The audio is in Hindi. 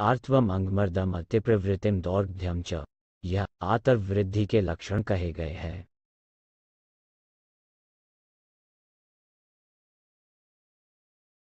आर्तवम अंगमर्दम प्रवृतिम दौर्भ्यम च यह आतर्वृद्धि के लक्षण कहे गए हैं